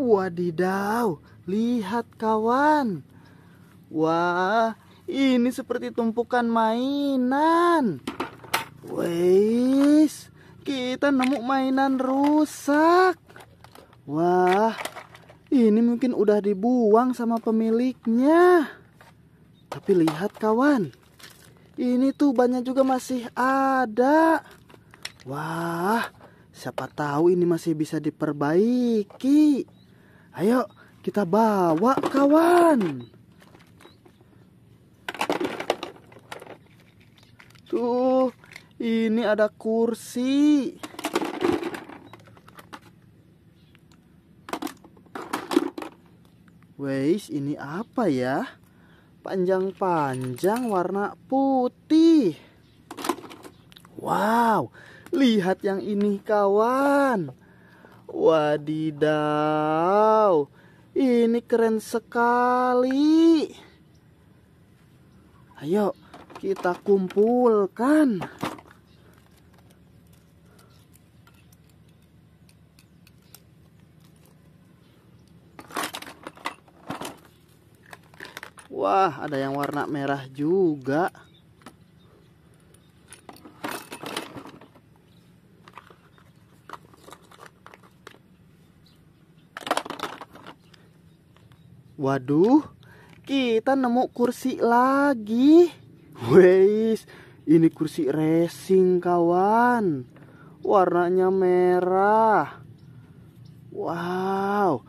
Wadidaw, lihat kawan. Wah, ini seperti tumpukan mainan. Wes, kita nemu mainan rusak. Wah, ini mungkin udah dibuang sama pemiliknya. Tapi lihat kawan, ini tuh banyak juga masih ada. Wah, siapa tahu ini masih bisa diperbaiki. Ayo kita bawa kawan. Tuh, ini ada kursi. Weis, ini apa ya? Panjang-panjang warna putih. Wow, lihat yang ini kawan. Wadidaw, ini keren sekali. Ayo, kita kumpulkan. Wah, ada yang warna merah juga. Waduh, kita nemu kursi lagi. Weis, ini kursi racing kawan. Warnanya merah. Wow,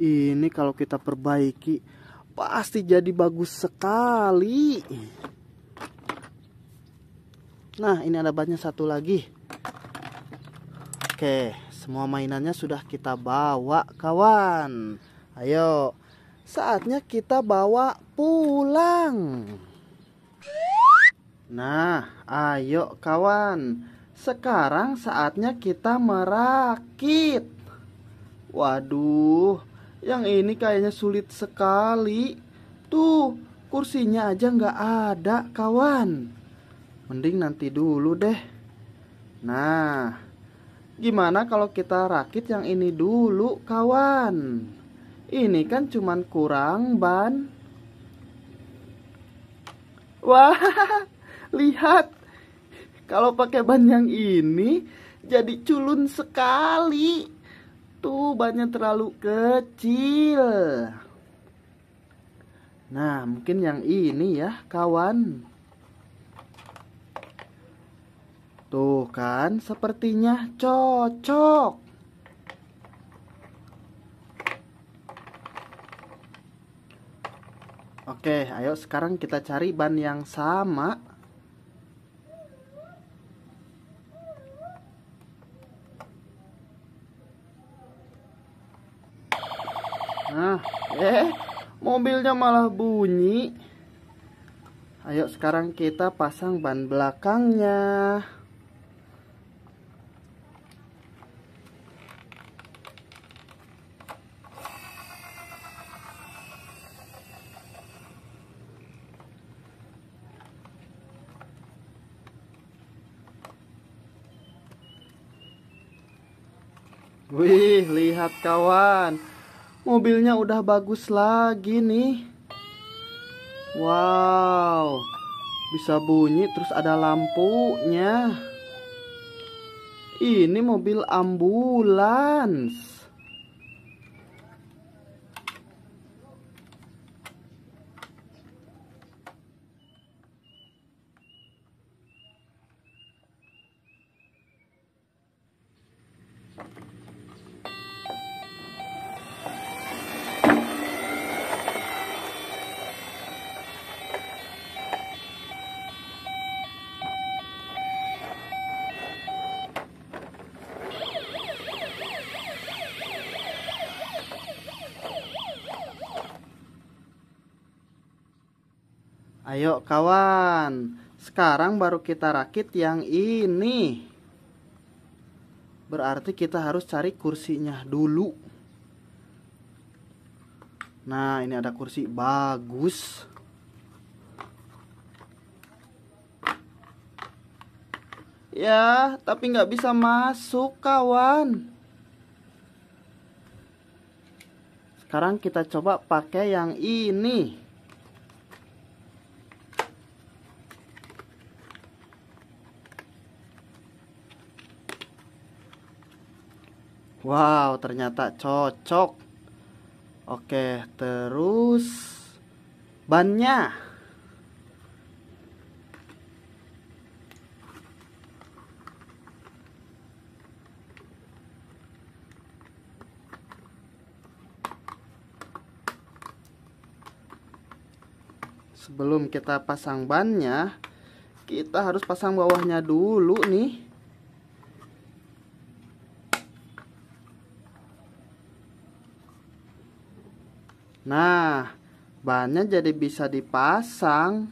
ini kalau kita perbaiki pasti jadi bagus sekali. Nah, ini ada banyak satu lagi. Oke, semua mainannya sudah kita bawa kawan. Ayo, saatnya kita bawa pulang. Nah, ayo kawan, sekarang saatnya kita merakit. Waduh, yang ini kayaknya sulit sekali. Tuh, kursinya aja nggak ada kawan. Mending nanti dulu deh. Nah, gimana kalau kita rakit yang ini dulu kawan? Ini kan cuman kurang ban. Wah, lihat. Kalau pakai ban yang ini jadi culun sekali. Tuh bannya terlalu kecil. Nah, mungkin yang ini ya, kawan. Tuh kan, sepertinya cocok. Oke, ayo sekarang kita cari ban yang sama. Nah, eh, mobilnya malah bunyi. Ayo sekarang kita pasang ban belakangnya. Wih, lihat kawan. Mobilnya udah bagus lagi nih. Wow. Bisa bunyi terus ada lampunya. Ini mobil ambulans. Ayo kawan, sekarang baru kita rakit yang ini. Berarti kita harus cari kursinya dulu. Nah, ini ada kursi bagus. Ya, tapi nggak bisa masuk kawan. Sekarang kita coba pakai yang ini. Wow ternyata cocok Oke terus Bannya Sebelum kita pasang bannya, kita harus pasang bawahnya dulu nih Nah, bannya jadi bisa dipasang.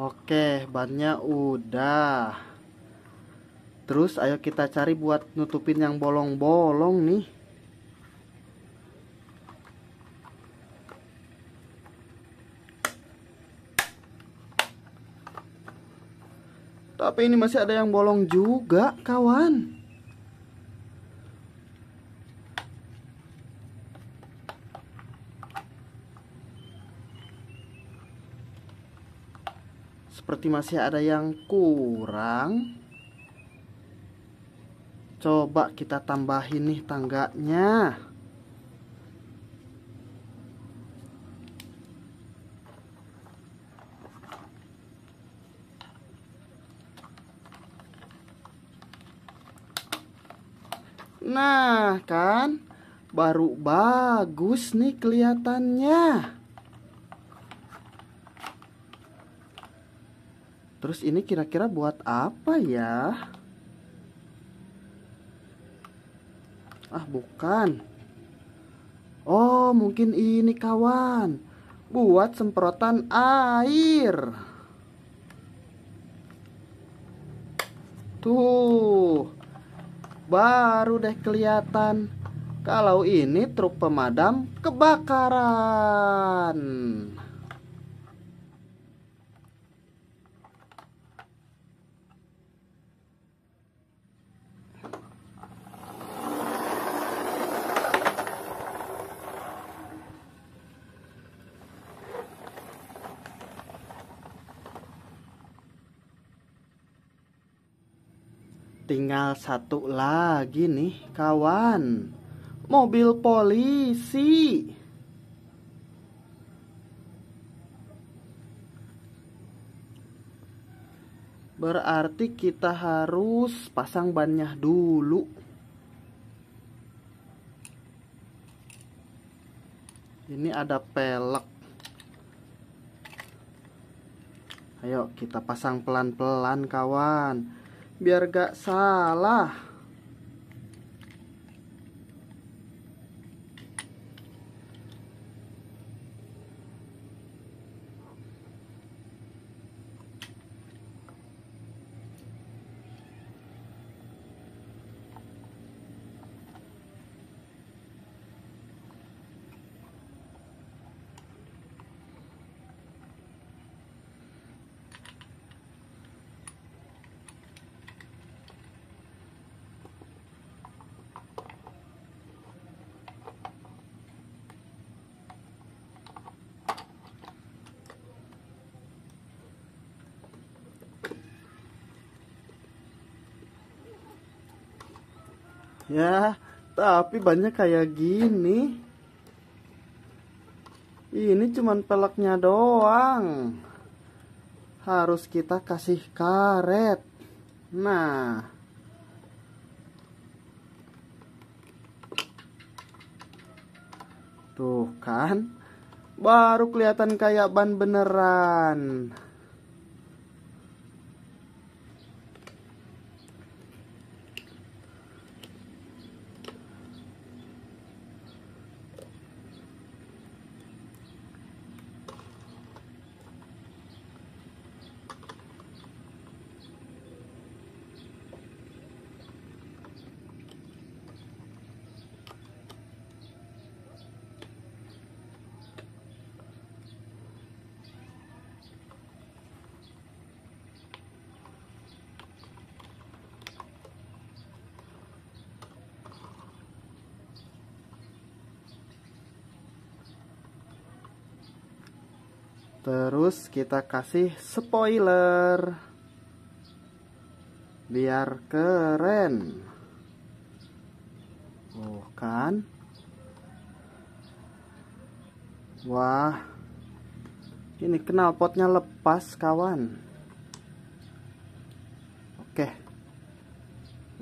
Oke, bannya udah. Terus ayo kita cari buat nutupin yang bolong-bolong nih. Tapi ini masih ada yang bolong juga, kawan. seperti masih ada yang kurang coba kita tambahin nih tangganya Nah kan baru bagus nih kelihatannya Terus ini kira-kira buat apa ya? Ah, bukan. Oh, mungkin ini kawan. Buat semprotan air. Tuh. Baru deh kelihatan kalau ini truk pemadam kebakaran. Tinggal satu lagi nih, kawan. Mobil polisi. Berarti kita harus pasang bannya dulu. Ini ada pelek. Ayo kita pasang pelan-pelan kawan biar gak salah ya tapi banyak kayak gini ini cuman peleknya doang harus kita kasih karet nah tuh kan baru kelihatan kayak ban beneran terus kita kasih spoiler biar keren oh kan wah ini kenal potnya lepas kawan oke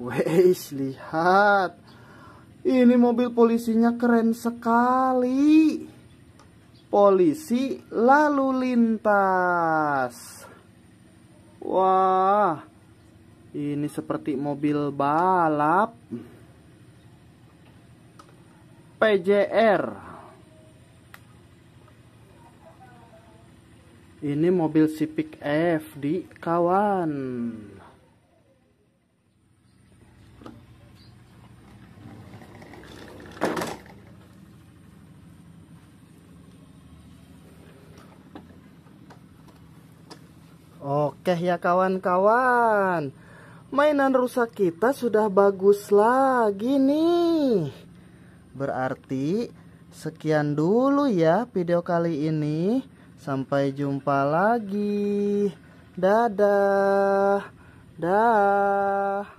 weis lihat ini mobil polisinya keren sekali polisi lalu lintas. Wah, ini seperti mobil balap. PJR. Ini mobil Civic F di kawan. Oke ya kawan-kawan Mainan rusak kita sudah bagus lagi nih Berarti sekian dulu ya video kali ini Sampai jumpa lagi Dadah Dah